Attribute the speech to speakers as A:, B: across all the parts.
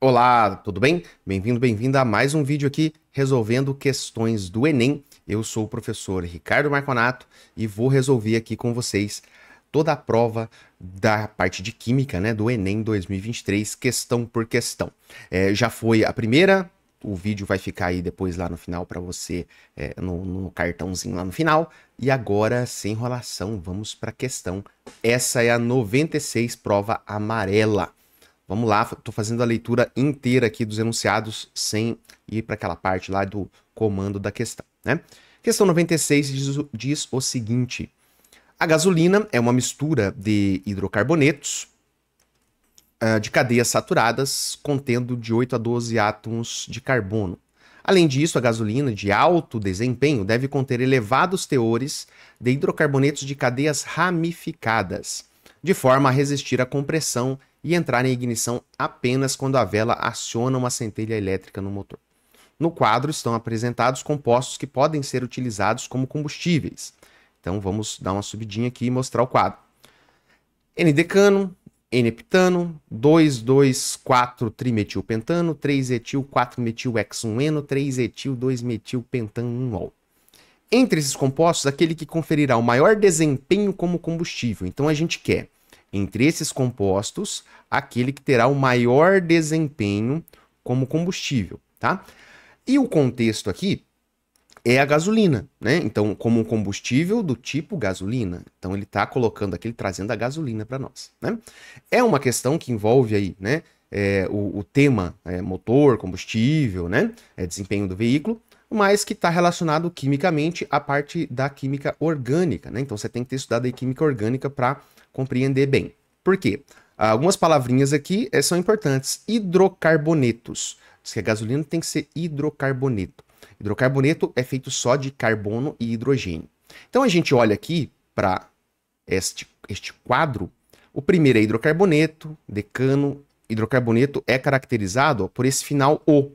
A: Olá, tudo bem? Bem-vindo, bem-vinda a mais um vídeo aqui resolvendo questões do Enem. Eu sou o professor Ricardo Marconato e vou resolver aqui com vocês toda a prova da parte de Química, né, do Enem 2023, questão por questão. É, já foi a primeira, o vídeo vai ficar aí depois lá no final para você, é, no, no, cartãozinho lá no final. E agora, sem enrolação, vamos para a questão. Essa é a 96, prova amarela. Vamos lá, estou fazendo a leitura inteira aqui dos enunciados sem ir para aquela parte lá do comando da questão. Né? Questão 96 diz, diz o seguinte: a gasolina é uma mistura de hidrocarbonetos uh, de cadeias saturadas contendo de 8 a 12 átomos de carbono. Além disso, a gasolina de alto desempenho deve conter elevados teores de hidrocarbonetos de cadeias ramificadas, de forma a resistir à compressão e entrar em ignição apenas quando a vela aciona uma centelha elétrica no motor. No quadro estão apresentados compostos que podem ser utilizados como combustíveis. Então vamos dar uma subidinha aqui e mostrar o quadro. N-decano, N-heptano, 2,2,4-trimetilpentano, 3-etil-4-metil-hex-1-eno, 3-etil-2-metil-pentano-1-ol. Entre esses compostos, aquele que conferirá o maior desempenho como combustível. Então a gente quer entre esses compostos, aquele que terá o maior desempenho como combustível, tá? E o contexto aqui é a gasolina, né? Então, como um combustível do tipo gasolina. Então, ele está colocando aqui, trazendo a gasolina para nós, né? É uma questão que envolve aí, né? É, o, o, tema é, motor, combustível, né? É, desempenho do veículo mas que está relacionado quimicamente à parte da química orgânica, né? Então você tem que ter estudado aí química orgânica para compreender bem. Por quê? Algumas palavrinhas aqui é, são importantes. Hidrocarbonetos. Diz que a gasolina tem que ser hidrocarboneto. Hidrocarboneto é feito só de carbono e hidrogênio. Então a gente olha aqui para este, este quadro. O primeiro é hidrocarboneto, decano. Hidrocarboneto é caracterizado ó, por esse final O,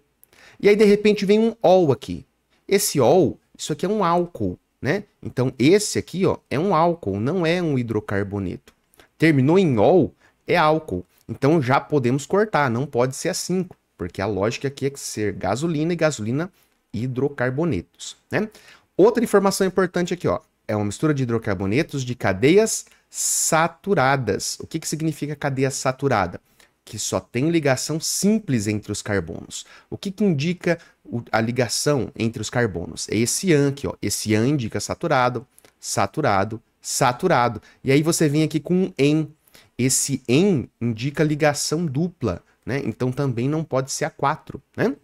A: e aí, de repente, vem um ol aqui. Esse ol, isso aqui é um álcool, né? Então, esse aqui, ó, é um álcool, não é um hidrocarboneto. Terminou em ol, é álcool. Então, já podemos cortar, não pode ser a assim, porque a lógica aqui é que ser gasolina e gasolina hidrocarbonetos, né? Outra informação importante aqui, ó, é uma mistura de hidrocarbonetos de cadeias saturadas. O que, que significa cadeia saturada? que só tem ligação simples entre os carbonos. O que, que indica a ligação entre os carbonos? É esse ian aqui, ó. Esse ian indica saturado, saturado, saturado. E aí você vem aqui com um en, Esse en indica ligação dupla, né? Então também não pode ser A4, né?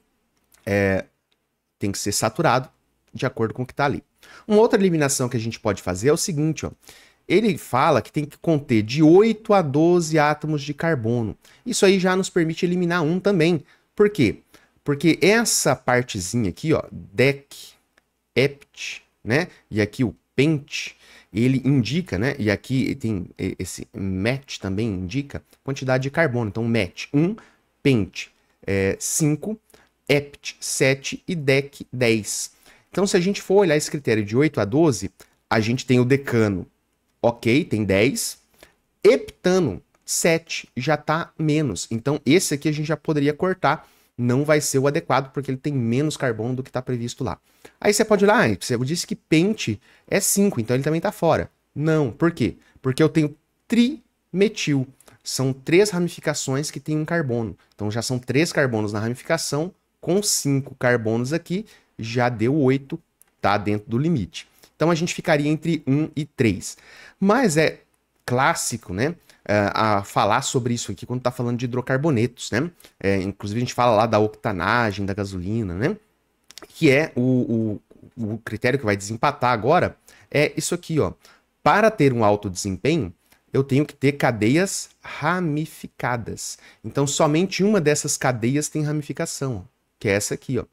A: É, tem que ser saturado de acordo com o que está ali. Uma outra eliminação que a gente pode fazer é o seguinte, ó. Ele fala que tem que conter de 8 a 12 átomos de carbono. Isso aí já nos permite eliminar um também. Por quê? Porque essa partezinha aqui, ó, DEC, EPT, né? E aqui o PENT, ele indica, né? E aqui tem esse MET também indica quantidade de carbono. Então, MET 1, PENT é, 5, EPT 7 e DEC 10. Então, se a gente for olhar esse critério de 8 a 12, a gente tem o decano ok, tem 10. Heptano, 7, já está menos. Então esse aqui a gente já poderia cortar, não vai ser o adequado, porque ele tem menos carbono do que está previsto lá. Aí você pode olhar, ah, você disse que pente é 5, então ele também está fora. Não, por quê? Porque eu tenho trimetil. São três ramificações que têm um carbono. Então já são três carbonos na ramificação, com cinco carbonos aqui, já deu oito, tá dentro do limite. Então a gente ficaria entre 1 e 3. Mas é clássico, né? Eh, a falar sobre isso aqui quando está falando de hidrocarbonetos, né? É, inclusive a gente fala lá da octanagem, da gasolina, né? Que é o, o, o critério que vai desempatar agora, é isso aqui, ó. Para ter um alto desempenho, eu tenho que ter cadeias ramificadas. Então, somente uma dessas cadeias tem ramificação, que é essa aqui, ó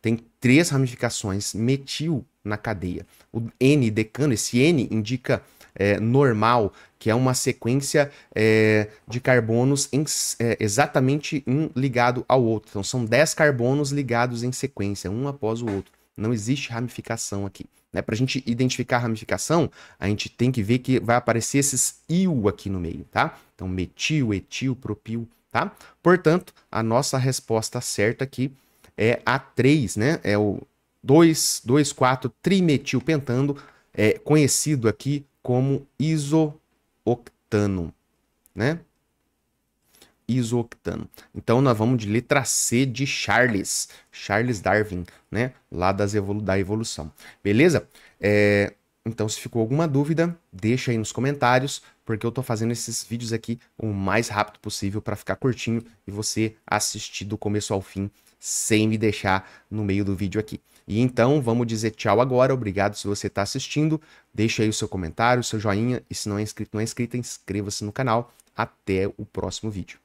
A: tem três ramificações metil na cadeia. O N decano, esse N indica é, normal, que é uma sequência é, de carbonos em, é, exatamente um ligado ao outro. Então são 10 carbonos ligados em sequência, um após o outro. Não existe ramificação aqui. Né? Para a gente identificar a ramificação, a gente tem que ver que vai aparecer esses il aqui no meio, tá? Então metil, etil, propil, tá? Portanto, a nossa resposta certa aqui é A3, né? É o 2,4-trimetilpentando, é conhecido aqui como isooctano, né? Isooctano. Então nós vamos de letra C de Charles, Charles Darwin, né? Lá das evolu da evolução. Beleza? É, então, se ficou alguma dúvida, deixa aí nos comentários, porque eu tô fazendo esses vídeos aqui o mais rápido possível para ficar curtinho e você assistir do começo ao fim sem me deixar no meio do vídeo aqui. E então, vamos dizer tchau agora. Obrigado se você está assistindo. Deixa aí o seu comentário, o seu joinha e se não é inscrito, não é inscrito, inscreva-se no canal. Até o próximo vídeo.